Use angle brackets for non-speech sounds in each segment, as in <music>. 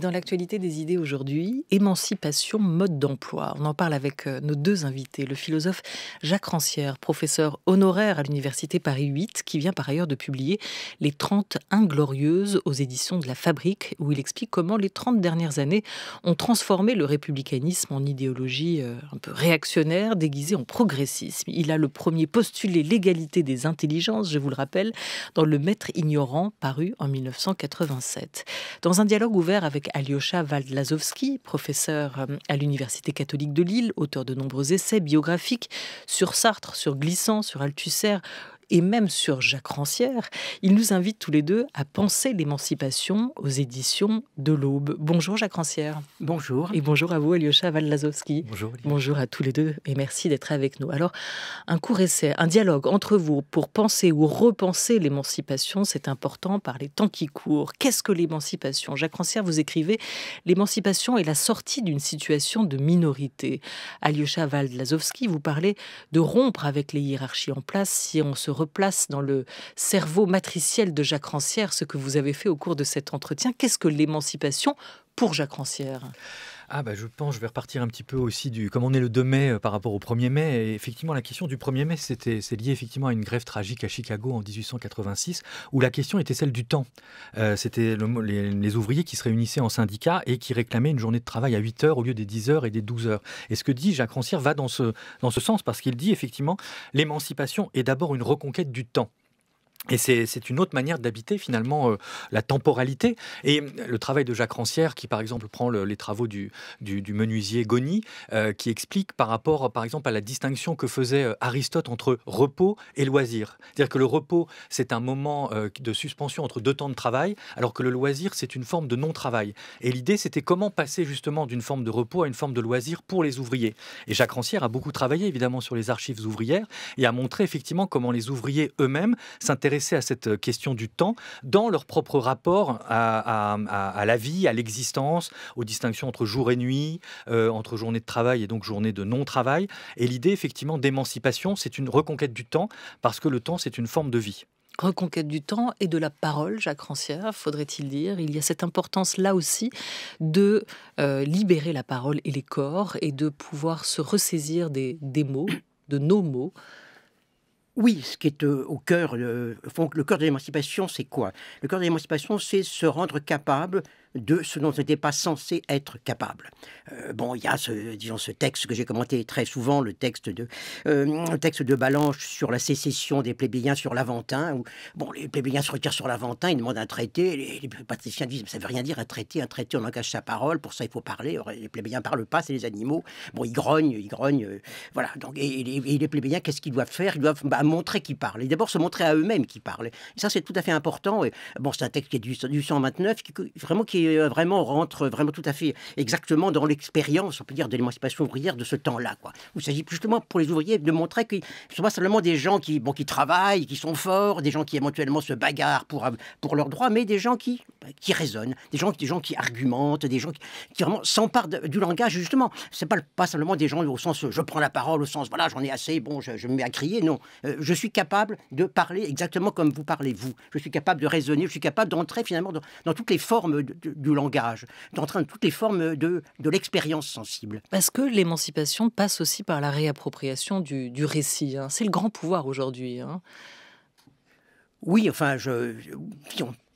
dans l'actualité des idées aujourd'hui, émancipation, mode d'emploi. On en parle avec euh, nos deux invités, le philosophe Jacques Rancière, professeur honoraire à l'Université Paris 8, qui vient par ailleurs de publier Les 30 Inglorieuses aux éditions de La Fabrique, où il explique comment les 30 dernières années ont transformé le républicanisme en idéologie euh, un peu réactionnaire, déguisée en progressisme. Il a le premier postulé l'égalité des intelligences, je vous le rappelle, dans Le Maître ignorant, paru en 1987. Dans un dialogue ouvert avec Alyosha Waldlazowski, professeur euh, à l'Université catholique de Lille, auteur de nombreux essais biographiques sur Sartre, sur Glissant, sur Althusser, et même sur Jacques Rancière, il nous invite tous les deux à penser l'émancipation aux éditions de l'Aube. Bonjour Jacques Rancière. Bonjour. Et bonjour à vous Alyosha Vallazowski. Bonjour. Bonjour à tous les deux et merci d'être avec nous. Alors, un court essai, un dialogue entre vous pour penser ou repenser l'émancipation, c'est important par les temps qui courent. Qu'est-ce que l'émancipation Jacques Rancière, vous écrivez L'émancipation est la sortie d'une situation de minorité. Alyosha Vallazowski, vous parlez de rompre avec les hiérarchies en place si on se replace dans le cerveau matriciel de Jacques Rancière ce que vous avez fait au cours de cet entretien. Qu'est-ce que l'émancipation pour Jacques Rancière ah bah, je pense, je vais repartir un petit peu aussi du... Comme on est le 2 mai euh, par rapport au 1er mai, effectivement la question du 1er mai, c'était, c'est lié effectivement à une grève tragique à Chicago en 1886, où la question était celle du temps. Euh, c'était les, ouvriers qui se réunissaient en syndicats et qui réclamaient une journée de travail à 8 heures au lieu des 10 heures et des 12 heures. Et ce que dit Jacques Rancière va dans ce, dans ce sens, parce qu'il dit effectivement, l'émancipation est d'abord une reconquête du temps. Et c'est une autre manière d'habiter finalement euh, la temporalité. Et le travail de Jacques Rancière, qui par exemple prend les travaux du, du, menuisier Goni, euh, qui explique par rapport par exemple à la distinction que faisait euh, Aristote entre repos et loisir. C'est-à-dire que le repos, c'est un moment de suspension entre deux temps de travail, alors que le loisir, c'est une forme de non-travail. Et l'idée, c'était comment passer justement d'une forme de repos à une forme de loisir pour les ouvriers. Et Jacques Rancière a beaucoup travaillé évidemment sur les archives ouvrières et a montré effectivement comment les ouvriers eux-mêmes s'intéressent à cette euh, question du temps dans leur propre rapport à, la vie, à l'existence, aux distinctions entre jour et nuit, euh, entre journée de travail et donc journée de non-travail. Et l'idée, effectivement, d'émancipation, c'est une reconquête du temps, parce que le temps, c'est une forme de vie reconquête du temps et de la parole, Jacques Rancière, faudrait-il dire. Il y a cette importance là aussi de euh, libérer la parole et les corps et de pouvoir se ressaisir des mots, de nos mots, oui, ce qui est euh, au cœur, le cœur de l'émancipation, c'est quoi Le cœur de l'émancipation, c'est se rendre capable de ce dont on n'était pas censé être capable. Euh, bon, il y a ce, disons, ce texte que j'ai commenté très souvent, le texte de, euh, de Balanche sur la sécession des plébéiens sur l'Aventin, où bon, les plébéiens se retirent sur l'Aventin, ils demandent un traité, les, les patriciens disent, ça ne veut rien dire un traité, un traité, on engage sa parole, pour ça il faut parler, les plébéiens ne parlent pas, c'est les animaux, bon, ils grognent, ils grognent, euh, voilà, donc, et, les plébéiens, qu'est-ce qu'ils doivent faire Ils doivent bah, montrer qu'ils parlent, et d'abord se montrer à eux-mêmes qu'ils parlent, et ça c'est tout à fait important, et, bon, c'est un texte qui est du, du 129, qui, vraiment qui euh, vraiment rentre vraiment tout à fait exactement dans l'expérience, on peut dire, de l'émancipation ouvrière de ce temps-là. Il s'agit justement pour les ouvriers de montrer qu'ils ne sont pas seulement des gens qui, bon, qui travaillent, qui sont forts, des gens qui éventuellement se bagarrent pour, euh, pour leurs droits, mais des gens qui, bah, qui raisonnent, des gens, des gens qui argumentent, des gens qui, vraiment s'emparent du langage, justement. Ce n'est pas, pas simplement des gens au sens je prends la parole, au sens voilà, j'en ai assez, bon, je, me mets à crier. Non, euh, je suis capable de parler exactement comme vous parlez, vous. Je suis capable de raisonner, je suis capable d'entrer finalement dans, toutes les formes de, du langage, d'entraîner toutes les formes de, l'expérience sensible. Parce que l'émancipation passe aussi par la réappropriation du, récit. Hein. C'est le grand pouvoir aujourd'hui. Hein. Oui, enfin, je,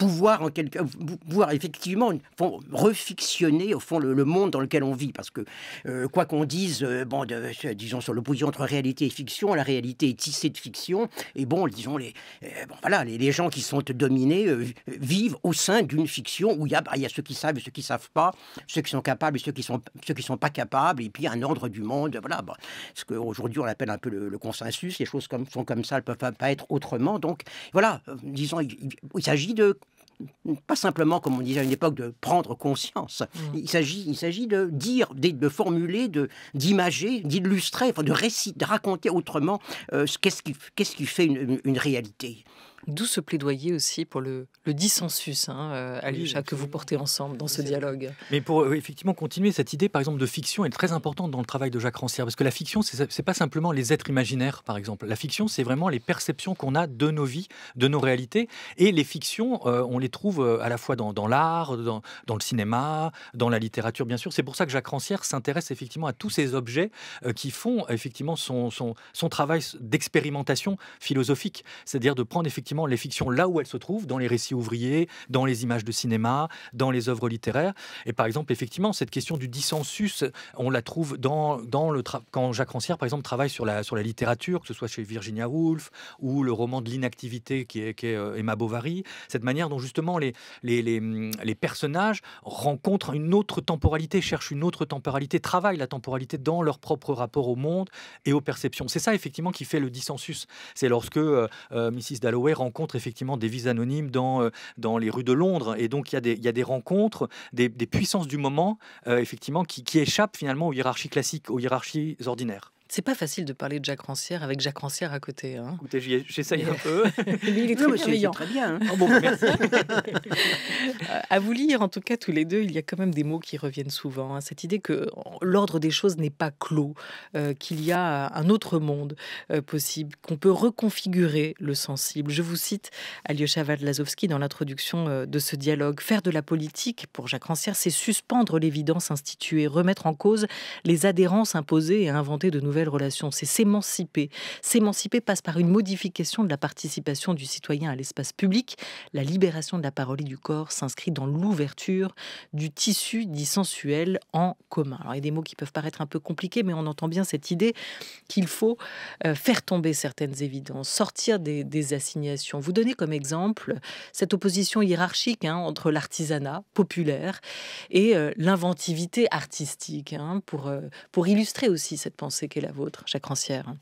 pouvoir, en quelque, pouvoir effectivement font refictionner au fond le, monde dans lequel on vit. Parce que euh, quoi qu'on dise, euh, bon, de, disons sur l'opposition entre réalité et fiction, la réalité est tissée de fiction. Et bon, disons les, euh, bon, voilà, les, gens qui sont dominés vivent au sein d'une fiction où il y, a, bah, il y a ceux qui savent et ceux qui savent pas, ceux qui sont capables et ceux qui sont ceux qui sont pas capables, et puis un ordre du monde. Voilà, bah. ce ce qu'aujourd'hui on appelle un peu le, consensus. Les choses comme sont comme ça, elles peuvent pas être autrement. Donc voilà, disons, il s'agit de pas simplement, comme on disait à une époque, de prendre conscience. Mm. Il s'agit, il s'agit de dire, de, formuler, de, d'imager, d'illustrer, de, réciter, de raconter autrement euh, ce qui, qu'est-ce qui fait une réalité. D'où ce plaidoyer aussi pour le, le dissensus, hein, euh, que vous portez ensemble dans ce dialogue. Mais pour euh, effectivement continuer, cette idée, par exemple, de fiction, est très importante dans le travail de Jacques Rancière, parce que la fiction, c'est pas simplement les êtres imaginaires, par exemple. La fiction, c'est vraiment les perceptions qu'on a de nos vies, de nos réalités. Et les fictions, euh, on les trouve à la fois dans, l'art, dans, le cinéma, dans la littérature, bien sûr. C'est pour ça que Jacques Rancière s'intéresse effectivement à tous ces objets qui font effectivement son, son, son travail d'expérimentation philosophique, c'est-à-dire de prendre effectivement les fictions là où elles se trouvent, dans les récits ouvriers, dans les images de cinéma, dans les œuvres littéraires. Et par exemple, effectivement, cette question du dissensus, on la trouve dans, dans le quand Jacques Rancière, par exemple, travaille sur la, sur la littérature, que ce soit chez Virginia Woolf ou le roman de l'inactivité qui est, qui est euh, Emma Bovary, cette manière dont justement les, mm, les, personnages rencontrent une autre temporalité, cherchent une autre temporalité, travaillent la temporalité dans leur propre rapport au monde et aux perceptions. C'est ça effectivement qui fait le dissensus. C'est lorsque euh, euh, Mrs. Dalloway rencontre effectivement des vies anonymes euh, dans, les rues de Londres. Et donc, il y, a des, rencontres, des, puissances du moment, euh, effectivement, qui échappent finalement aux hiérarchies classiques, aux hiérarchies ordinaires. C'est pas facile de parler de Jacques Rancière avec Jacques Rancière à côté. Hein. Écoutez, j'essaye un peu. mais <laughs> il est très bien. Hein. Ah merci. <laughs> Euh, à vous lire, en tout cas, tous les deux, il y a quand même des mots qui reviennent souvent. Hein. Cette idée que l'ordre des choses n'est pas clos, euh, qu'il y a un autre monde euh, possible, qu'on peut reconfigurer le sensible. Je vous cite Alyosha Vadlazovski dans l'introduction de ce dialogue. Faire de la politique, pour Jacques Rancière, c'est suspendre l'évidence instituée, remettre en cause les adhérences imposées et inventer de nouvelles relation, c'est s'émanciper. S'émanciper passe par une modification de la participation du citoyen à l'espace public. La libération de la parole et du corps s'inscrit dans l'ouverture du tissu dit sensuel en commun. Alors, il y a des mots qui peuvent paraître un peu compliqués, mais on entend bien cette idée qu'il faut euh, faire tomber certaines évidences, sortir des, assignations. Vous donnez comme exemple cette opposition hiérarchique hein, entre l'artisanat populaire et euh, l'inventivité artistique, hein, pour, euh, pour illustrer aussi cette pensée la vôtre, chaque Rancière hein.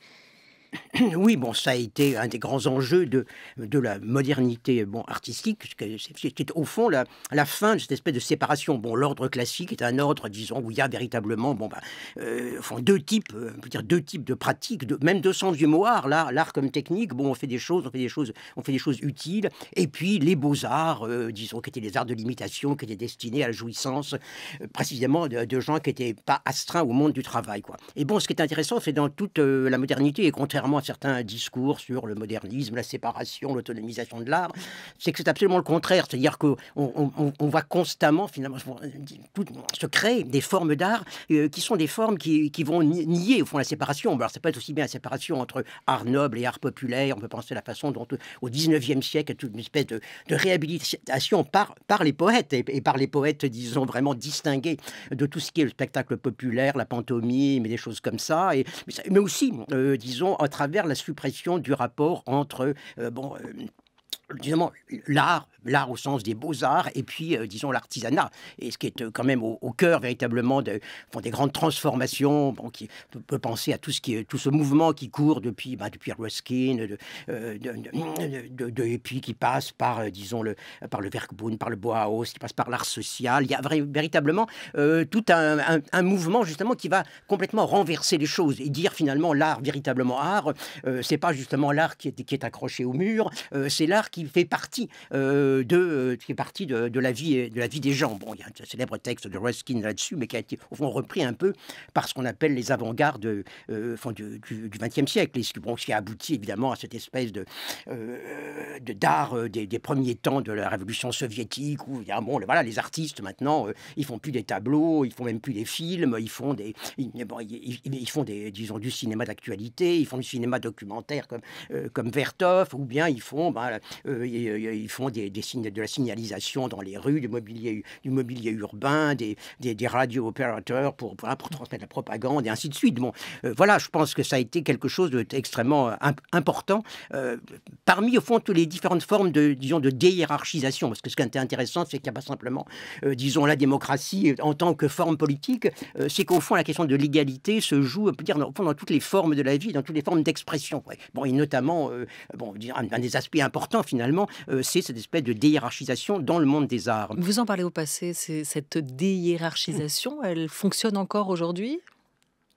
<clears throat> Oui, bon, ça a été un des grands enjeux de, de la modernité bon, artistique. C'était au fond la, fin de cette espèce de séparation. Bon, l'ordre classique est un ordre, disons, où il y a véritablement bon, bah, euh, deux types, euh, on peut dire deux types de pratiques, même deux sens du mot art. L'art comme technique, bon, on fait des choses, on fait des choses, on fait des choses utiles. Et puis les beaux-arts, euh, disons, qui étaient les arts de l'imitation, qui étaient destinés à la jouissance, euh, précisément de, gens qui n'étaient pas astreints au monde du travail. Quoi. Et bon, ce qui est intéressant, c'est dans toute la modernité et contrairement certains discours sur le modernisme, la séparation, l'autonomisation de l'art, c'est que c'est absolument le contraire. C'est-à-dire qu'on on, constamment, finalement, se créer des formes d'art euh, qui sont des formes qui, vont nier, au fond, la séparation. Alors, ça peut être aussi bien la séparation entre art noble et art populaire. On peut penser à la façon dont, au 19e siècle, toute une espèce de, réhabilitation par, les poètes et, par les poètes, disons, vraiment distingués de tout ce qui est le spectacle populaire, la pantomime et des choses comme ça. mais, aussi, euh, disons, travers la suppression du rapport entre euh, bon, euh, l'art, l'art au sens des beaux-arts et puis, euh, disons, l'artisanat, et ce qui est euh, quand même au, cœur véritablement de, des grandes transformations. Bon, qui on peut penser à tout ce, qui est, tout ce mouvement qui court depuis, bah, depuis Ruskin, de, euh, de, de, et puis qui passe par, disons, le, par le Verkbund, par le Bauhaus, qui passe par l'art social. Il y a véritablement tout un, mouvement justement qui va complètement renverser les choses et dire finalement l'art véritablement art, c'est pas justement l'art qui est, qui est accroché au mur, c'est l'art qui fait partie euh, de, euh, qui est partie de, de, la vie, de la vie des gens. Bon, il y a un célèbre texte de Ruskin là-dessus, mais qui a été au fond repris un peu par ce qu'on appelle les avant-gardes euh, enfin, du XXe siècle, bon, ce qui a abouti évidemment à cette espèce de euh, d'art des, premiers temps de la révolution soviétique, où bon, voilà, les artistes maintenant, ils font plus des tableaux, ils font même plus des films, ils font des, ils, font des, disons, du cinéma d'actualité, ils font du cinéma documentaire comme, comme Vertov, ou bien ils font, ben, ils, font des de la signalisation dans les rues, du mobilier, du mobilier urbain, des, des, radio-opérateurs pour, pour transmettre la propagande et ainsi de suite. Bon, euh, voilà, je pense que ça a été quelque chose d'extrêmement extrêmement euh, important euh, parmi, au fond, toutes les différentes formes de, disons, de déhiérarchisation. Parce que ce qui était intéressant, c'est qu'il n'y a pas simplement, disons, la démocratie en tant que forme politique, c'est qu'au fond, la question de l'égalité se joue, peut dire, dans, toutes les formes de la vie, dans toutes les formes d'expression. Bon, et notamment, bon, un, un, des aspects importants, finalement, c'est cette espèce de de déhiérarchisation dans le monde des arts. Vous en parlez au passé, cette déhiérarchisation, mmh. elle fonctionne encore aujourd'hui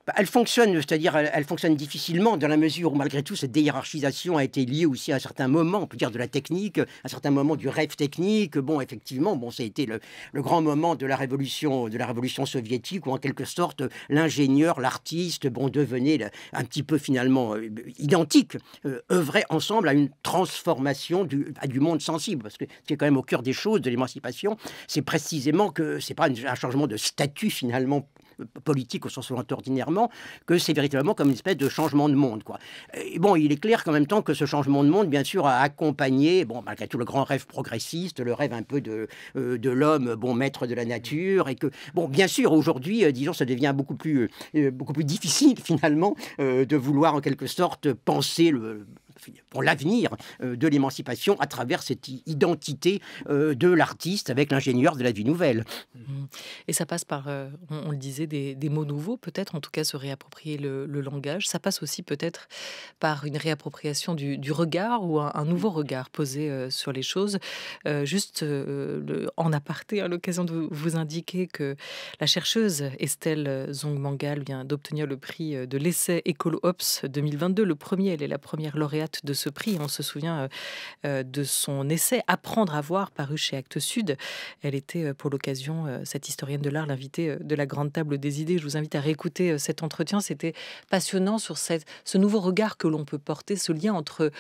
bah, elle fonctionne, c'est-à-dire elle, fonctionne difficilement dans la mesure où malgré tout cette déhiérarchisation a été liée aussi à un certain moment, on peut dire de la technique, à un certain moment du rêve technique. Bon, effectivement, bon, ça a été le, grand moment de la révolution, de la révolution soviétique où en quelque sorte l'ingénieur, l'artiste, bon, devenaient un petit peu finalement euh, identiques, euh, œuvraient ensemble à une transformation du, bah, monde sensible, parce que c'est quand même au cœur des choses de l'émancipation, c'est précisément que c'est pas un changement de statut finalement politique au sens où ordinairement, que c'est véritablement comme une espèce de changement de monde. Quoi. Et bon, il est clair qu'en même temps que ce changement de monde, bien sûr, a accompagné, bon, malgré tout, le grand rêve progressiste, le rêve un peu de, euh, de l'homme, bon, maître de la nature, et que, bon, bien sûr, aujourd'hui, euh, disons, ça devient beaucoup plus, euh, beaucoup plus difficile, <laughs> finalement, de vouloir, en quelque sorte, penser le l'avenir euh, de l'émancipation à travers cette identité euh, de l'artiste avec l'ingénieur de la vie nouvelle. Et ça passe par, euh, on, le disait, des, mots nouveaux, peut-être en tout cas se réapproprier le, langage. Ça passe aussi peut-être par une réappropriation du, regard ou un, nouveau regard posé sur les choses. juste en aparté, à hein, l'occasion de vous indiquer que la chercheuse Estelle Zong-Mangal vient d'obtenir le prix de l'essai Écolo Ops 2022. Le premier, elle est la première lauréate de ce prix. On se souvient euh, euh, de son essai Apprendre à voir, paru chez Actes Sud. Elle était euh, pour l'occasion, cette historienne de l'art, l'invitée de la Grande Table des Idées. Je vous invite à réécouter cet entretien. C'était passionnant sur cette, ce nouveau regard que l'on peut porter, ce lien entre,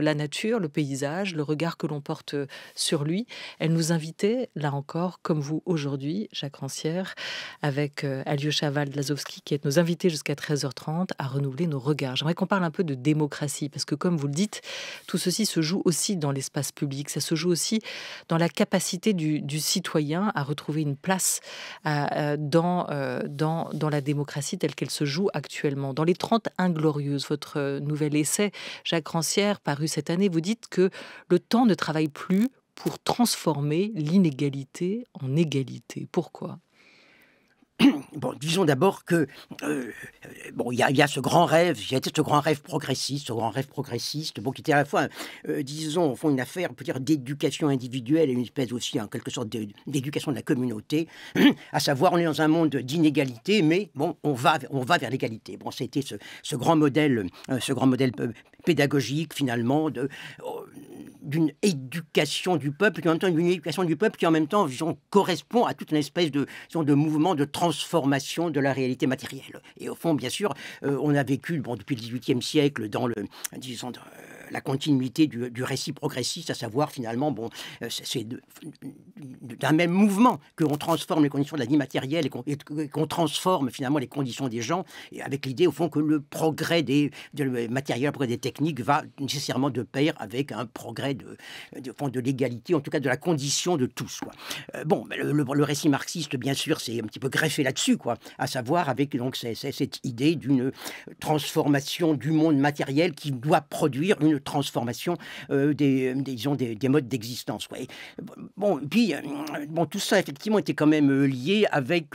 la nature, le paysage, le regard que l'on porte sur lui. Elle nous invitait, là encore, comme vous aujourd'hui, Jacques Rancière, avec chaval dlazowski qui est nos invités jusqu'à 13h30, à renouveler nos regards. J'aimerais qu'on parle un peu de démocratie, parce que comme vous le dites, tout ceci se joue aussi dans l'espace public, ça se joue aussi dans la capacité du, citoyen à retrouver une place euh, euh, euh, dans, dans la démocratie telle qu'elle se joue actuellement. Dans les 30 inglorieuses, votre nouvel essai, Jacques Rancière, paru cette année, vous dites que le temps ne travaille plus pour transformer l'inégalité en égalité. Pourquoi <clears throat> bon, disons d'abord que euh, bon, il y, a ce grand rêve, il y ce grand rêve progressiste, ce grand rêve progressiste, bon, qui était à la fois, euh, disons, au fond, une affaire, on peut dire, d'éducation individuelle et une espèce aussi, en hein, quelque sorte, d'éducation de la communauté, <clears throat> à savoir, on est dans un monde d'inégalité, mais bon, on va, on va vers l'égalité. Bon, c'était ce, grand modèle, ce grand modèle euh, pédagogique, finalement, de, oh, d'une éducation du peuple, qui en même temps du peuple qui en même temps correspond à toute une espèce de, de mouvement de transformation de la réalité matérielle. Et au fond, bien sûr, euh, on a vécu bon, depuis le XVIIIe siècle dans le, euh, la continuité du, du, récit progressiste, à savoir finalement, bon, euh, c'est d'un même mouvement qu'on transforme les conditions de la vie matérielle et qu'on transforme finalement les conditions des gens, et avec l'idée au fond que le progrès des, matériels, progrès des techniques va nécessairement de pair avec un progrès de, de, de, de l'égalité, en tout cas de la condition de tous. Quoi. Euh, bon, le, le, récit marxiste, bien sûr, c'est un petit peu greffé là-dessus, quoi, à savoir avec donc cette idée d'une transformation du monde matériel qui doit produire une transformation euh, euh, des, des, modes d'existence. Ouais. Bon, puis, euh, bon, tout ça, effectivement, était quand même lié avec,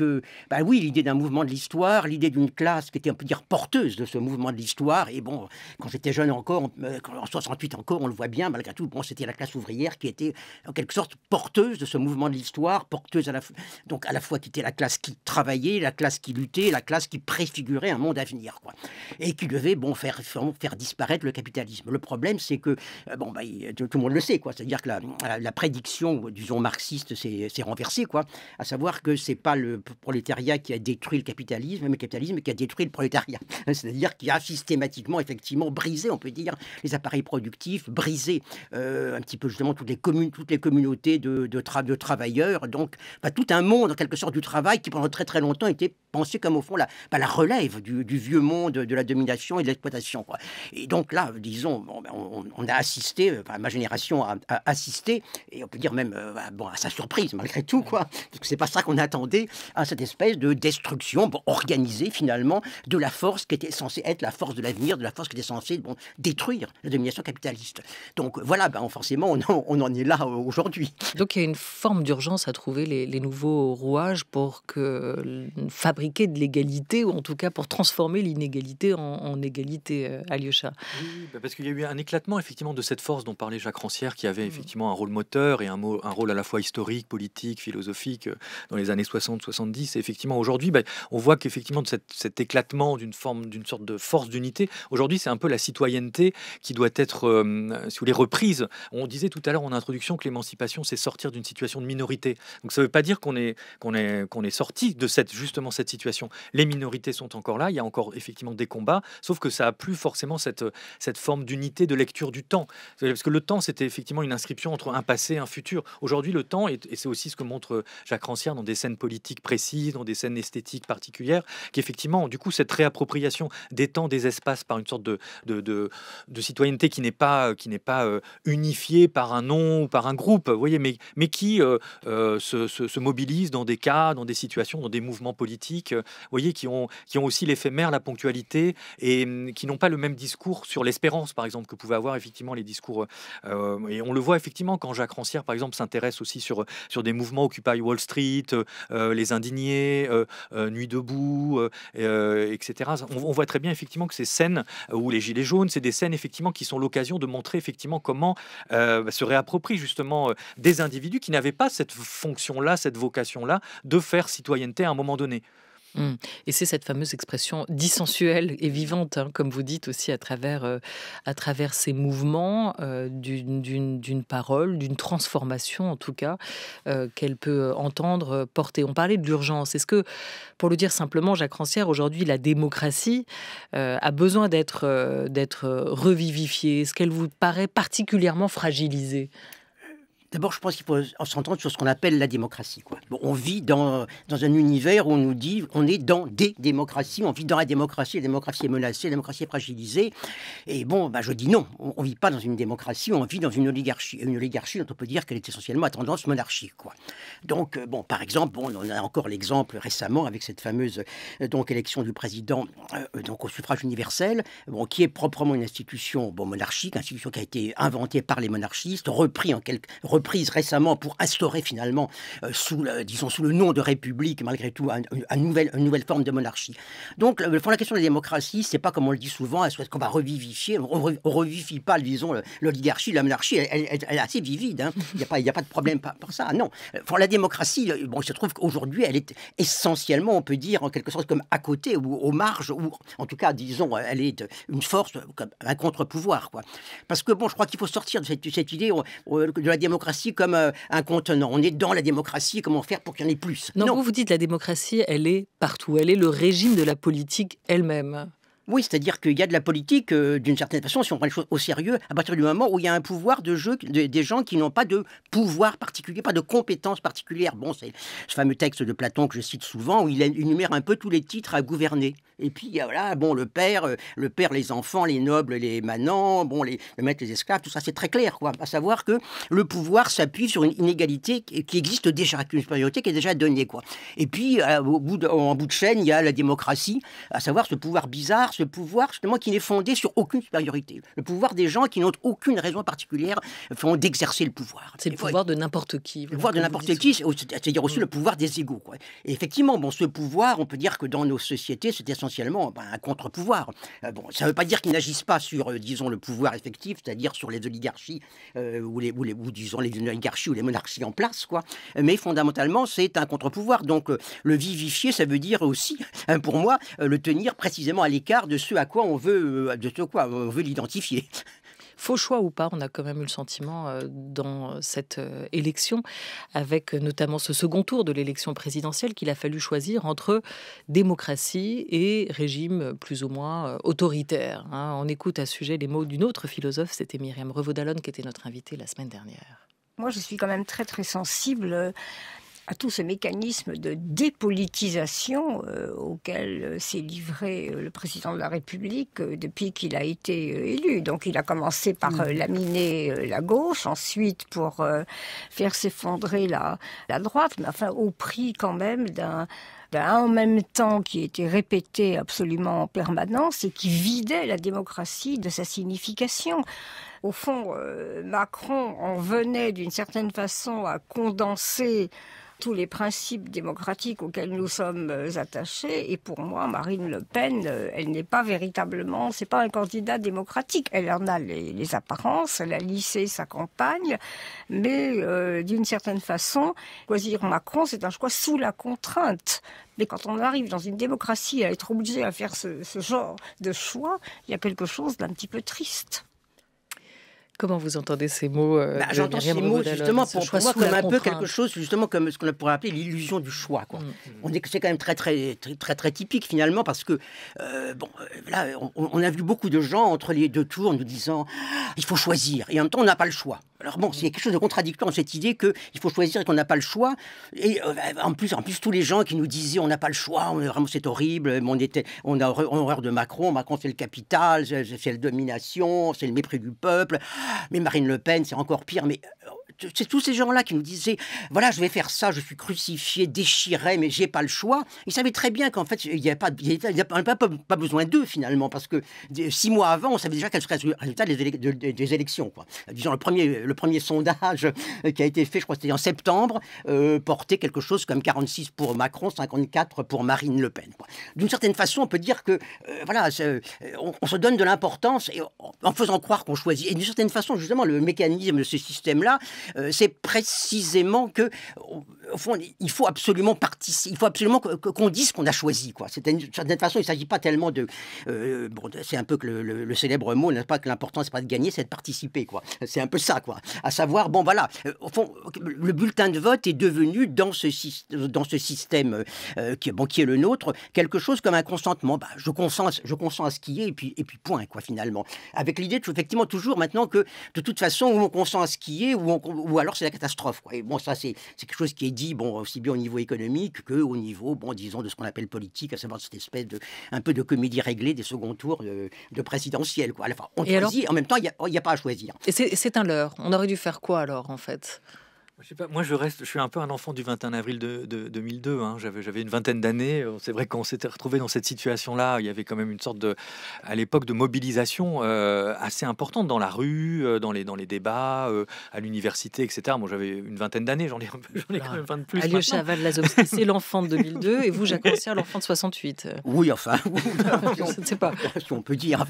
bah oui, l'idée d'un mouvement de l'histoire, l'idée d'une classe qui était, on peut dire, porteuse de ce mouvement de l'histoire. Et bon, quand j'étais jeune encore, en 68 encore, on le voit bien, malgré tout, bon, c'était la classe ouvrière qui était, en quelque sorte, porteuse de ce mouvement de l'histoire, porteuse à la, donc à la fois qui était la classe qui travaillait, la classe qui luttait, la classe qui préfigurait un monde à venir, quoi. Et qui devait, bon, faire, faire disparaître le capitalisme. Le problème, c'est que, euh, bon, bah, tout, le monde le sait, quoi. C'est-à-dire que la, prédiction, disons, marxiste s'est renversée, quoi. À savoir que c'est pas le prolétariat qui a détruit le capitalisme, mais le capitalisme qui a détruit le prolétariat. <laughs> C'est-à-dire qu'il a systématiquement, effectivement, brisé, on peut dire, les appareils productifs, brisé euh, un petit peu, justement, toutes les communes, toutes les communautés de, de travailleurs. Donc, pas bah, tout un monde, en quelque sorte, du travail qui, pendant très, très longtemps, était pensé comme, au fond, la, bah, la relève du, du, vieux monde de la domination et de l'exploitation. Et donc là, disons, ben, on, a assisté, enfin, ma génération a, assisté, et on peut dire même euh, bah, bon, à sa surprise malgré tout, quoi, parce que c'est pas ça qu'on attendait, à cette espèce de destruction organisée finalement de la force qui était censée être la force de l'avenir, de la force qui était censée bon, détruire la domination capitaliste. Donc voilà, ben, forcément, on, en, est là euh, aujourd'hui. Donc il y a une forme d'urgence à trouver les, nouveaux rouages pour que, euh, fabriquer de l'égalité, ou en tout cas pour transformer l'inégalité en, égalité, à Alyosha. Oui, ben, parce qu'il y a eu un éclatement effectivement de cette force dont parlait Jacques Rancière, qui avait mmh. effectivement un rôle moteur et un, un rôle à la fois historique, politique, philosophique euh, dans les années 60-70. Et effectivement, aujourd'hui, bah, on voit qu'effectivement cet, cet éclatement d'une forme, d'une sorte de force d'unité, aujourd'hui, c'est un peu la citoyenneté qui doit être, euh, sous les reprises. On disait tout à l'heure en introduction que l'émancipation, c'est sortir d'une situation de minorité. Donc ça ne veut pas dire qu'on est, qu'on est, qu'on est sorti de cette, justement cette situation. Les minorités sont encore là, il y a encore effectivement des combats, sauf que ça a plus forcément cette, cette forme d'unité de lecture du temps. Parce que le temps, c'était effectivement une inscription entre un passé et un futur. Aujourd'hui, le temps, et c'est aussi ce que montre euh, Jacques Rancière dans des scènes politiques précises, dans des scènes esthétiques particulières, qui effectivement du coup, cette réappropriation des temps, des espaces par une sorte de, de, de, citoyenneté qui n'est pas, euh, qui n'est pas euh, unifiée par un nom ou par un groupe, vous voyez, mais, mais qui se, se, mobilise dans des cas, dans des situations, dans des mouvements politiques, vous voyez, qui ont, qui ont aussi l'éphémère, la ponctualité, et hum, qui n'ont pas le même discours sur l'espérance, par exemple, que pouvaient avoir effectivement les discours. Euh, et on le voit effectivement quand Jacques Rancière, par exemple, s'intéresse aussi sur, sur des mouvements Occupy Wall Street, euh, euh, les indignés, Nuit debout, etc. On, voit très bien effectivement que ces scènes ou les gilets jaunes, c'est des scènes effectivement qui sont l'occasion de montrer effectivement comment se réapproprient justement des individus qui n'avaient pas cette fonction-là, cette vocation-là de faire citoyenneté à un moment donné. Mmh. Et c'est cette fameuse expression dissensuelle et vivante, hein, comme vous dites aussi à travers, euh, ces mouvements euh, d'une parole, d'une transformation en tout cas, euh, qu'elle peut entendre, porter. On parlait de l'urgence. Est-ce que, pour le dire simplement, Jacques Rancière, aujourd'hui, la démocratie a besoin d'être d'être revivifiée Est-ce qu'elle vous paraît particulièrement fragilisée D'abord, je pense qu'il faut s'entendre sur ce qu'on appelle la démocratie. on vit dans, dans un univers où on nous dit qu'on est dans des démocraties, on vit dans la démocratie, la démocratie est menacée, la démocratie est fragilisée. Et bon, bah, je dis non, on ne vit pas dans une démocratie, on vit dans une oligarchie. une oligarchie, dont on peut dire qu'elle est essentiellement à tendance monarchique. Donc, euh, bon, par exemple, on a encore l'exemple récemment avec cette fameuse euh, donc, élection du président euh, donc, au suffrage universel, bon, qui est proprement une institution bon, monarchique, institution qui a été inventée par les monarchistes, repris en quelque prise récemment pour instaurer finalement, euh, sous, le, disons, sous le nom de République, malgré tout, un, nouvelle une nouvelle forme de monarchie. Donc, pour la question de la démocratie, c'est pas comme on le dit souvent, est-ce qu'on va revivifier On ne revivifie pas, disons, l'oligarchie, la monarchie, elle, est assez vivide. Hein. Il n'y a, pas, il a pas de problème pour ça. Non. Pour la démocratie, bon, il se trouve qu'aujourd'hui, elle est essentiellement, on peut dire, en quelque sorte, comme à côté ou aux marges, ou en tout cas, disons, elle est une force, comme un contre-pouvoir. Parce que, bon, je crois qu'il faut sortir de cette idée de la démocratie comme euh, un contenant. On est dans la démocratie, comment faire pour qu'il y en ait plus non, vous vous dites la démocratie, elle est partout. Elle est le régime de la politique elle-même. Oui, c'est-à-dire qu'il y a de la politique, euh, d'une certaine façon, si on prend les choses au sérieux, à partir du moment où il y a un pouvoir de jeu des gens qui n'ont pas de pouvoir particulier, pas de compétences particulières. Bon, c'est ce fameux texte de Platon que je cite souvent, où il énumère un peu tous les titres à gouverner. Et puis voilà, bon, le père, euh, le père, les enfants, les nobles, les manants, bon, les, le les esclaves, tout ça, c'est très clair, quoi. À savoir que le pouvoir s'appuie sur une inégalité qui existe déjà, une supériorité qui est déjà donnée, quoi. Et puis, euh, au bout en bout de chaîne, il y a la démocratie, à savoir ce pouvoir bizarre, ce pouvoir justement qui n'est fondé sur aucune supériorité. Le pouvoir des gens qui n'ont aucune raison particulière d'exercer le pouvoir. C'est le, pouvoir de n'importe qui. Le pouvoir de n'importe qui, c'est-à-dire aussi le pouvoir des égaux, quoi. Et effectivement, bon, ce pouvoir, on peut dire que dans nos sociétés, c'est sans essentiellement ben, un contre-pouvoir. Euh, bon, ça ne veut pas dire qu'ils n'agissent pas sur, euh, disons, le pouvoir effectif, c'est-à-dire sur les oligarchies euh, ou, les, ou, disons, les oligarchies ou les monarchies en place, quoi. Mais fondamentalement, c'est un contre-pouvoir. Donc, le vivifier, ça veut dire aussi, hein, pour moi, le tenir précisément à l'écart de ce à quoi on veut, de quoi on veut l'identifier. Faux choix ou pas, on a quand même eu le sentiment euh, dans euh, cette euh, élection, avec notamment ce second tour de l'élection présidentielle, qu'il a fallu choisir entre démocratie et régime plus ou moins autoritaire. Hein. On écoute à ce sujet les mots d'une autre philosophe, c'était Myriam Revaudalon qui était notre invitée la semaine dernière. Moi, je suis quand même très très sensible à tout ce mécanisme de dépolitisation euh, auquel euh, s'est livré euh, le président de la République depuis qu'il a été élu. Donc il a commencé par mmh. laminer la gauche, ensuite pour faire s'effondrer la, la droite, mais enfin au prix quand même d'un en même temps qui était répété absolument en permanence et qui vidait la démocratie de sa signification. Au fond, Macron en venait d'une certaine façon à condenser tous les principes démocratiques auxquels nous sommes euh, attachés. Et pour moi, Marine Le Pen, euh, elle n'est pas véritablement, c'est pas un candidat démocratique. Elle en a les, apparences, elle a lissé sa campagne, mais euh, d'une certaine façon, choisir Macron, c'est un choix sous la contrainte. Mais quand on arrive dans une démocratie à être obligé à faire ce, ce genre de choix, il y a quelque chose d'un petit peu triste. Comment vous entendez ces mots euh, bah, J'entends ces mots justement pour, choisir moi comme un peu quelque chose justement comme ce qu'on pourrait appeler l'illusion du choix. Quoi. Mm. On que c'est quand même très très, très très typique finalement parce que euh, bon euh, là on, on, a vu beaucoup de gens entre les deux tours nous disant ah, il faut choisir et en même temps on n'a pas le choix. Alors bon, s'il y a quelque chose de contradictoire dans cette idée qu'il faut choisir et qu'on n'a pas le choix, et euh, en, plus, en plus, tous les gens qui nous disaient on n'a pas le choix, vraiment c'est horrible, on, était, on a horreur de Macron, Macron c'est le capital, c'est la domination, c'est le mépris du peuple, mais Marine Le Pen c'est encore pire, mais euh, c'est tous ces gens-là qui nous disaient voilà, je vais faire ça, je suis crucifié, déchiré, mais j'ai pas le choix. Ils savaient très bien qu'en fait, il n'y avait pas, pas, besoin d'eux finalement, parce que six mois avant, on savait déjà quel serait le résultat des, élections. Quoi. Disons, le premier, le premier sondage euh, qui a été fait, je crois que c'était en septembre, euh, portait quelque chose comme 46 pour Macron, 54 pour Marine Le Pen. D'une certaine façon, on peut dire que euh, voilà, on, se donne de l'importance en faisant croire qu'on choisit. Et d'une certaine façon, justement, le mécanisme de ce système-là, euh, c'est précisément que, au fond, il faut absolument participer, il faut absolument qu'on dise ce qu'on a choisi. Quoi. une certaine façon, il ne s'agit pas tellement de. Euh, bon, c'est un peu que le, célèbre mot, n'est pas que l'important, c'est pas de gagner, c'est de participer. Quoi. C'est un peu ça, quoi. À savoir, bon, voilà, euh, au fond, le bulletin de vote est devenu dans ce, dans ce système qui, bon, qui est le nôtre quelque chose comme un consentement. Bah, je consens, je consens à ce qui est, et puis, et puis point, quoi, finalement. Avec l'idée, effectivement, toujours maintenant que de toute façon, on consent à ce qui est, où on, ou alors c'est la catastrophe. bon, ça, c'est quelque chose qui est dit, bon, aussi bien au niveau économique que au niveau, bon, disons, de ce qu'on appelle politique, à savoir cette espèce de, un peu de comédie réglée des second tours de, présidentiel Quoi. on choisit, en même temps, il n'y a, a, pas à choisir. Et c'est un leurre. On aurait dû faire quoi alors, en fait je sais pas, moi je reste, je suis un peu un enfant du 21 avril de, 2002. Hein. J'avais, j'avais une vingtaine d'années. Euh, c'est vrai qu'on s'était retrouvé dans cette situation-là. Il y avait quand même une sorte de, à l'époque, de mobilisation euh, assez importante dans la rue, euh, dans les, dans les débats, à l'université, etc. Moi j'avais une vingtaine d'années, j'en ai, quand même 20 de plus. Allez Chaval c'est l'enfant de 2002, et vous, Jacques à l'enfant de 68. Oui, enfin, <laughs> je ne sais pas. Si on peut dire.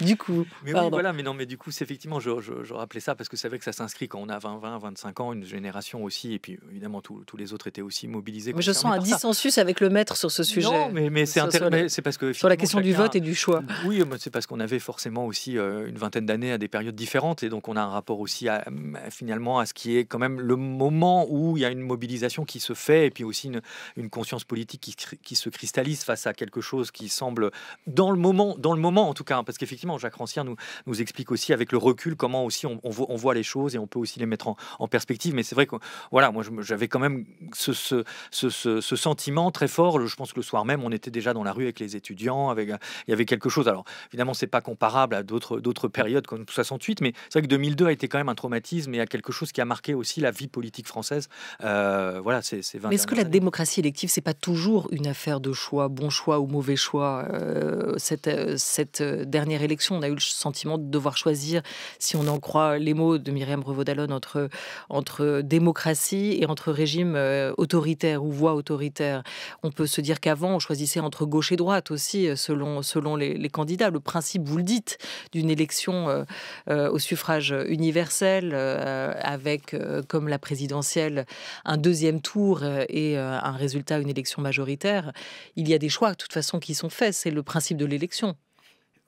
du coup. Mais voilà, mais non, mais du coup, c'est effectivement, je, rappelais ça parce que c'est vrai que ça s'inscrit quand on a 20, 20, 20 25 ans, une génération aussi, et puis évidemment tous les autres étaient aussi mobilisés. Mais je sens un dissensus avec le maître sur ce sujet. Non, mais, mais c'est parce que sur la question du vote et du choix. Oui, c'est parce qu'on avait forcément aussi euh, une vingtaine d'années à des périodes différentes, et donc on a un rapport aussi à, finalement à ce qui est quand même le moment où il y a une mobilisation qui se fait, et puis aussi une, conscience politique qui, se cristallise face à quelque chose qui semble dans le moment, dans le moment en tout cas, hein, parce qu'effectivement Jacques Rancière nous, nous explique aussi avec le recul comment aussi on, on voit les choses et on peut aussi les mettre en, en perspective. Mais c'est vrai que voilà, moi j'avais quand même ce, ce, sentiment très fort. Je pense que le soir même, on était déjà dans la rue avec les étudiants. Avec, il y avait quelque chose. Alors évidemment, c'est pas comparable à d'autres périodes comme 68, mais c'est vrai que 2002 a été quand même un traumatisme et a quelque chose qui a marqué aussi la vie politique française. Euh, voilà, c'est Mais est-ce que la démocratie élective, c'est pas toujours une affaire de choix, bon choix ou mauvais choix euh, cette, euh, cette dernière élection, on a eu le sentiment de devoir choisir, si on en croit les mots de Myriam Revaud-Dallon, entre entre démocratie et entre régime euh, autoritaire ou voix autoritaire. On peut se dire qu'avant, on choisissait entre gauche et droite aussi, euh, selon, selon les, candidats. Le principe, vous le dites, d'une élection euh, au suffrage universel, avec, comme la présidentielle, un deuxième tour et un résultat, une élection majoritaire, il y a des choix, de toute façon, qui sont faits. C'est le principe de l'élection.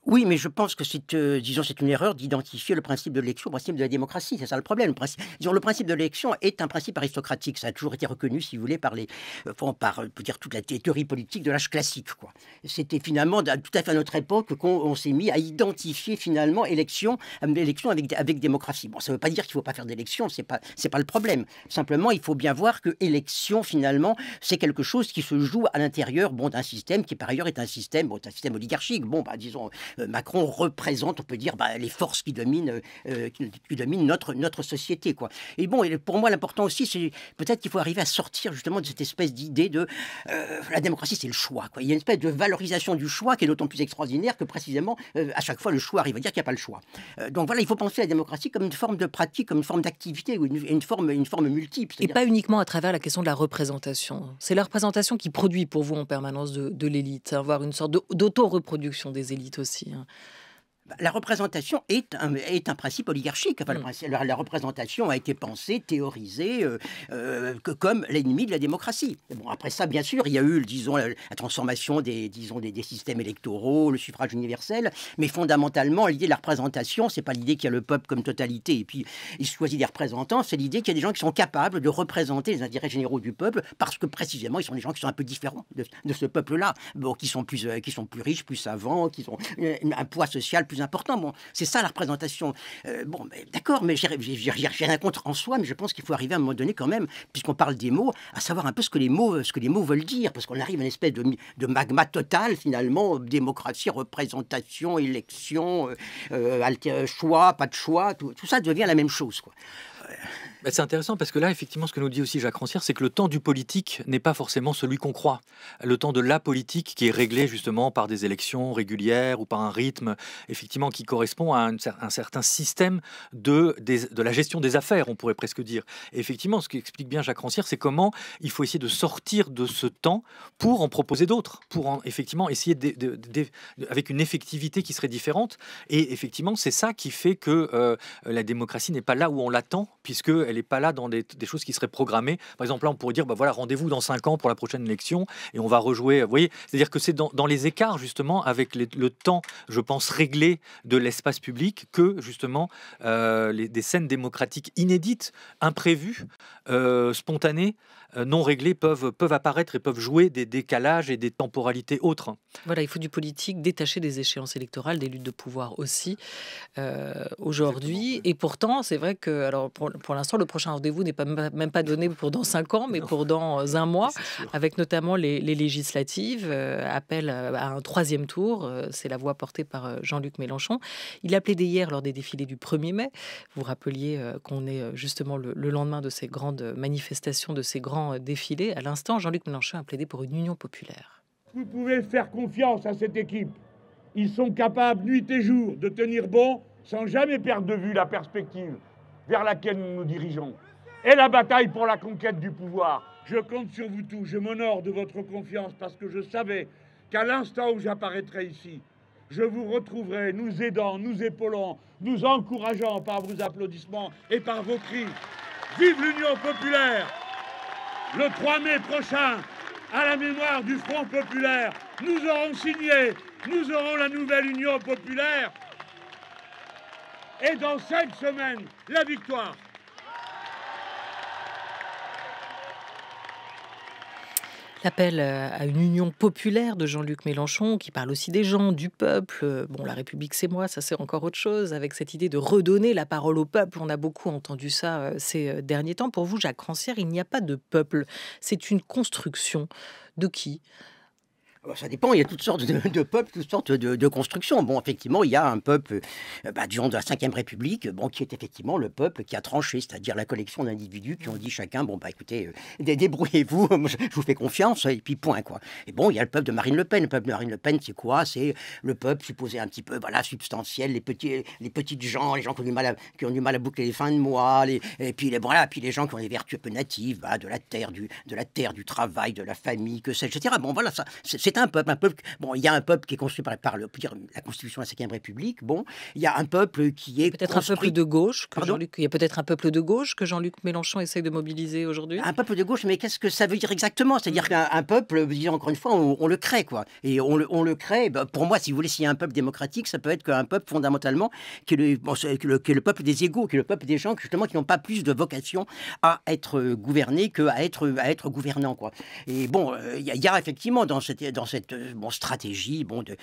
Oui, mais je pense que c'est, euh, disons, c'est une erreur d'identifier le principe de l'élection au principe de la démocratie. C'est ça le problème. Le principe, le principe de l'élection est un principe aristocratique. Ça a toujours été reconnu, si vous voulez, par euh, par, euh, dire toute la théorie politique de l'âge classique. C'était finalement tout à fait à notre époque qu'on s'est mis à identifier finalement élection, avec, avec démocratie. Bon, ça ne veut pas dire qu'il ne faut pas faire d'élection. C'est pas, c'est pas le problème. Simplement, il faut bien voir que élection finalement, c'est quelque chose qui se joue à l'intérieur, bon, d'un système qui par ailleurs est un système, bon, un système oligarchique. Bon, bah, disons euh, Macron représente, on peut dire, bah, les forces qui dominent, euh, euh, qui, notre, notre société. Quoi. Et bon, et pour moi, l'important aussi, c'est peut-être qu'il faut arriver à sortir justement de cette espèce d'idée de la démocratie, c'est le choix. Il y a une espèce de valorisation du choix qui est d'autant plus extraordinaire que précisément, à chaque fois, le choix arrive à dire qu'il n'y a pas le choix. donc voilà, il faut penser à la démocratie comme une forme de pratique, comme une forme d'activité, ou une, forme, une forme multiple. Et pas uniquement à travers la question de la représentation. C'est la représentation qui produit pour vous en permanence de, de l'élite, avoir hein, une sorte d'auto-reproduction des élites aussi aussi. Hein la représentation est un, principe oligarchique. Enfin, mm. la, représentation a été pensée, théorisée euh, euh, que comme l'ennemi de la démocratie. Bon, après ça, bien sûr, il y a eu, disons, la, transformation des, disons, des, systèmes électoraux, le suffrage universel, mais fondamentalement, l'idée de la représentation, ce n'est pas l'idée qu'il y a le peuple comme totalité et puis il choisit des représentants, c'est l'idée qu'il y a des gens qui sont capables de représenter les intérêts généraux du peuple parce que précisément, ils sont des gens qui sont un peu différents de, ce peuple-là, bon, qui sont plus, euh, qui sont plus riches, plus savants, qui ont un poids social plus important. Bon, c'est ça la représentation. Euh, bon, ben, d'accord, mais j'ai rien contre en soi, mais je pense qu'il faut arriver à un moment donné quand même, puisqu'on parle des mots, à savoir un peu ce que les mots, ce que les mots veulent dire, parce qu'on arrive à une espèce de, magma total finalement, euh, démocratie, représentation, élection, euh, choix, pas de choix, tout, tout, ça devient la même chose. Quoi. Bah, c'est intéressant parce que là, effectivement, ce que nous dit aussi Jacques Rancière, c'est que le temps du politique n'est pas forcément celui qu'on croit. Le temps de la politique qui est réglé justement par des élections régulières ou par un rythme, effectivement, qui correspond à un, certain système de, de la gestion des affaires, on pourrait presque dire. effectivement, ce qui explique bien Jacques Rancière, c'est comment il faut essayer de sortir de ce temps pour en proposer d'autres, pour en, effectivement essayer avec une effectivité qui serait différente. Et effectivement, c'est ça qui fait que euh, la démocratie n'est pas là où on l'attend, puisque elle n'est pas là dans des, choses qui seraient programmées. Par exemple, là, on pourrait dire, bah, voilà, rendez-vous dans cinq ans pour la prochaine élection et on va rejouer. Vous voyez, c'est-à-dire que c'est dans, les écarts, justement, avec le temps, je pense, réglé de l'espace public que, justement, euh, des scènes démocratiques inédites, imprévues, euh, spontanées, euh, non réglés peuvent, peuvent apparaître et peuvent jouer des décalages et des temporalités autres. Voilà, il faut du politique détaché des échéances électorales, des luttes de pouvoir aussi euh, aujourd'hui. Et pourtant, c'est vrai que alors pour, l'instant, le prochain rendez-vous n'est pas, même pas donné pour dans cinq ans, mais pour dans euh, un mois, avec notamment les, législatives, appel à un troisième tour. c'est la voix portée par Jean-Luc Mélenchon. Il a plaidé hier lors des défilés du 1er mai. Vous rappeliez qu'on est justement le, le lendemain de ces grandes manifestations, de ces grands euh, défilé, à l'instant, Jean-Luc Mélenchon a plaidé pour une union populaire. Vous pouvez faire confiance à cette équipe. Ils sont capables, nuit et jour, de tenir bon sans jamais perdre de vue la perspective vers laquelle nous nous dirigeons et la bataille pour la conquête du pouvoir. Je compte sur vous tous, je m'honore de votre confiance parce que je savais qu'à l'instant où j'apparaîtrai ici, je vous retrouverai nous aidant, nous épaulant, nous encourageant par vos applaudissements et par vos cris. Vive l'Union populaire le 3 mai prochain, à la mémoire du Front populaire, nous aurons signé, nous aurons la nouvelle Union populaire. Et dans cinq semaines, la victoire. L'appel euh, à une union populaire de Jean-Luc Mélenchon, qui parle aussi des gens, du peuple. Euh, bon, la République, c'est moi, ça c'est encore autre chose, avec cette idée de redonner la parole au peuple. On a beaucoup entendu ça euh, ces derniers temps. Pour vous, Jacques Rancière, il n'y a pas de peuple. C'est une construction de qui ah bah, ça dépend, il y a toutes sortes de, <laughs> peuples, toutes sortes de, constructions. Bon, effectivement, il y a un peuple, euh, bah, de la Ve République, bon, qui est effectivement le peuple qui a tranché, c'est-à-dire la collection d'individus qui ont dit chacun, bon, bah écoutez, euh, débrouillez-vous, <laughs> je vous fais confiance, et puis point, quoi. Et bon, il y a le peuple de Marine Le Pen. Le peuple de Marine Le Pen, c'est quoi C'est le peuple supposé un petit peu, voilà, substantiel, les petits, les petites gens, les gens qui ont du mal à, qui ont du mal à boucler les fins de mois, les, et puis les, voilà, puis les gens qui ont des vertus un peu natives, bah, de la terre, du, de la terre, du travail, de la famille, que sais-je, etc. Bon, voilà, ça, c'est un peuple, un peuple. Bon, il y a un peuple qui est construit par, par le, la Constitution de la Ve République. Bon, il y a un peuple qui est peut-être construit... un peuple de gauche. Que il y a peut-être un peuple de gauche que Jean-Luc Mélenchon essaye de mobiliser aujourd'hui. Un peuple de gauche, mais qu'est-ce que ça veut dire exactement C'est-à-dire mm. qu'un peuple, disons encore une fois, on, le crée quoi, et on le, on le crée. Bah, pour moi, si vous voulez, s'il y a un peuple démocratique, ça peut être qu'un peuple fondamentalement qui est le, le, peuple des égaux, qui est le peuple des gens justement qui n'ont pas plus de vocation à être gouvernés qu'à être à être gouvernant quoi. Et bon, euh, il y, a effectivement dans cette dans cette euh, bon, stratégie bon, de,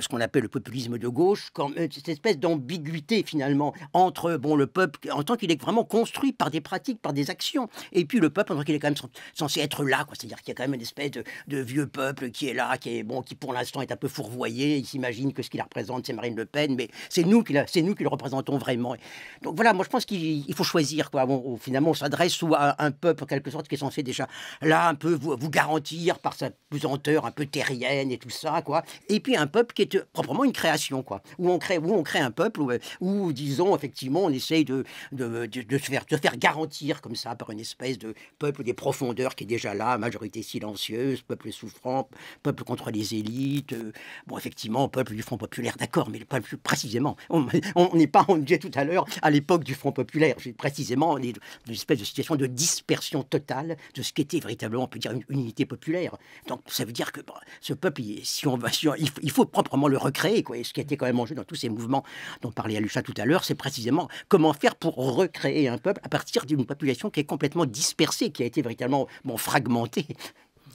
ce qu'on appelle le populisme de gauche, comme, euh, cette espèce d'ambiguïté finalement entre bon, le peuple en tant qu'il est vraiment construit par des pratiques, par des actions, et puis le peuple en tant qu'il est quand même censé être là, c'est-à-dire qu'il y a quand même une espèce de, vieux peuple qui est là, qui, est, bon, qui pour l'instant est un peu fourvoyé, il s'imagine que ce qu'il représente c'est Marine Le Pen, mais c'est nous, qui, nous qui le représentons vraiment. Donc voilà, moi je pense qu'il faut choisir, quoi. bon finalement on s'adresse soit à un peuple en quelque sorte qui est censé déjà là un peu vous, vous garantir par sa pesanteur un peu terrible, et tout ça, quoi. Et puis un peuple qui est euh, proprement une création, quoi. Où on crée, où on crée un peuple, où, disons, effectivement, on essaye de, de, de, se faire, de faire garantir comme ça par une espèce de peuple des profondeurs qui est déjà là, majorité silencieuse, peuple souffrant, peuple contre les élites. Euh, bon, effectivement, peuple du Front Populaire, d'accord, mais pas plus précisément. On n'est pas, on disait tout à l'heure, à l'époque du Front Populaire. Précisément, on est une espèce de situation de dispersion totale de ce qu'était véritablement, on peut dire, une unité populaire. Donc, ça veut dire que ce peuple, il, si on va, il, faut, proprement le recréer. Et ce qui était quand même en jeu dans tous ces mouvements dont parlait Alucha tout à l'heure, c'est précisément comment faire pour recréer un peuple à partir d'une population qui est complètement dispersée, qui a été véritablement fragmentée.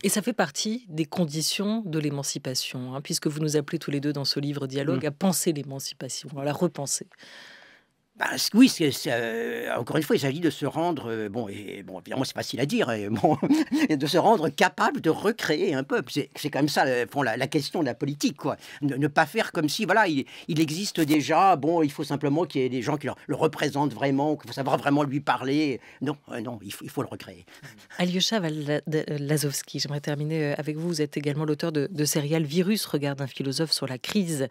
Et ça fait partie des conditions de l'émancipation, hein, puisque vous nous appelez tous les deux dans ce livre Dialogue mm. à penser l'émancipation, à la repenser. Bah, oui, euh, encore une fois, il s'agit de se rendre, euh, bon, et, bon, évidemment, c'est facile à dire, et, bon, <laughs> de se rendre capable de recréer un peuple. C'est quand même ça, euh, la, la, question de la politique, quoi. Ne, pas faire comme si, voilà, il, existe déjà, bon, il faut simplement qu'il y ait des gens qui le, représentent vraiment, qu'il faut savoir vraiment lui parler. Non, non, il faut, le recréer. <laughs> Alyosha Lazovski, j'aimerais terminer avec vous. Vous êtes également l'auteur de, de Virus, Regarde un philosophe sur la crise,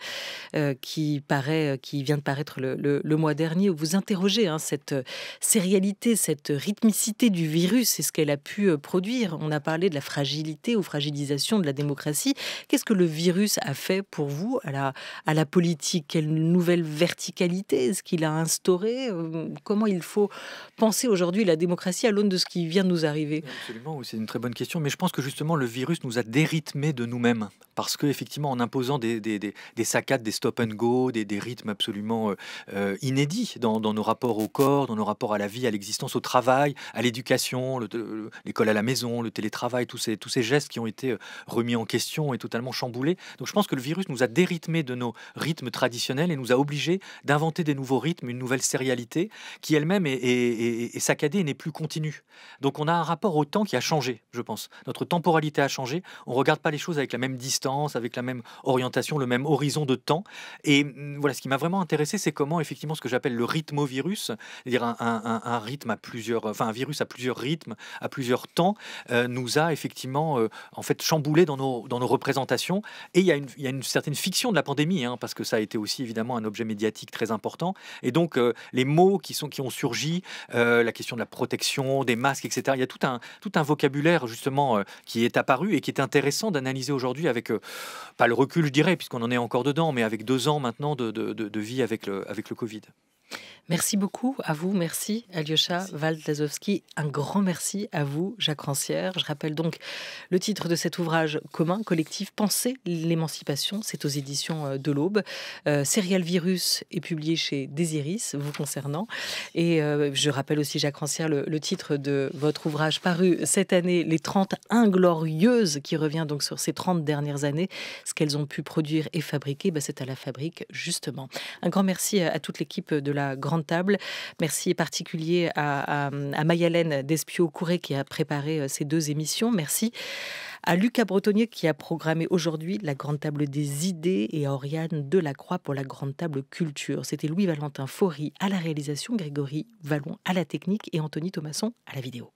qui, paraît, qui vient de paraître le, le mois dernier vous interrogez hein, cette sérialité, euh, cette rythmicité du virus et ce qu'elle a pu euh, produire. On a parlé de la fragilité ou fragilisation de la démocratie. Qu'est-ce que le virus a fait pour vous à la, politique Quelle nouvelle verticalité est-ce qu'il a instauré euh, Comment il faut penser aujourd'hui la démocratie à l'aune de ce qui vient de nous arriver Absolument, c'est une très bonne question. Mais je pense que justement, le virus nous a dérythmé de nous-mêmes parce qu'effectivement, en imposant des, des, saccades, des stop and go, des, rythmes absolument euh, euh, inédits dans, nos rapports au corps, dans nos rapports à la vie, à l'existence, au travail, à l'éducation, l'école à la maison, le télétravail, tous ces, tous ces gestes qui ont été euh, remis en question et totalement chamboulés. Donc je pense que le virus nous a dérythmé de nos rythmes traditionnels et nous a obligés d'inventer des nouveaux rythmes, une nouvelle sérialité qui elle-même est, est saccadée et n'est plus continue. Donc on a un rapport au temps qui a changé, je pense. Notre temporalité a changé, on ne regarde pas les choses avec la même distance avec la même orientation, le même horizon de temps. Et mm, voilà, ce qui m'a vraiment intéressé, c'est comment effectivement ce que j'appelle le rythmovirus, c'est-à-dire un, rythme à plusieurs, enfin un virus à plusieurs rythmes, à plusieurs temps, euh, nous a effectivement euh, en fait chamboulé dans nos, dans nos représentations. Et il y, a une, il y a une certaine fiction de la pandémie, hein, parce que ça a été aussi évidemment un objet médiatique très important. Et donc euh, les mots qui, sont, qui ont surgi, la question de la protection, des masques, etc. Il y a tout un, tout un vocabulaire justement qui est apparu et qui est intéressant d'analyser aujourd'hui avec pas le recul, je dirais, puisqu'on en est encore dedans, mais avec deux ans maintenant de, vie avec le, avec le Covid. Merci beaucoup à vous, merci Alyosha Valdazovski. Un grand merci à vous, Jacques Rancière. Je rappelle donc le titre de cet ouvrage commun, collectif, Penser l'émancipation. C'est aux éditions euh, de l'Aube. Euh, Serial Virus est publié chez Désiris, vous concernant. Et euh, je rappelle aussi, Jacques Rancière, le, titre de votre ouvrage paru cette année, Les 30 Inglorieuses, qui revient donc sur ces 30 dernières années, ce qu'elles ont pu produire et fabriquer. Ben, c'est à la fabrique, justement. Un grand merci à, à toute l'équipe de la Grande Table. Merci particulier à, à, Mayalène Despio-Couré qui a préparé euh, ces deux émissions. Merci à Lucas Bretonnier qui a programmé aujourd'hui la Grande Table des idées et à Oriane Delacroix pour la Grande Table culture. C'était Louis-Valentin Faury à la réalisation, Grégory Vallon à la technique et Anthony Thomasson à la vidéo.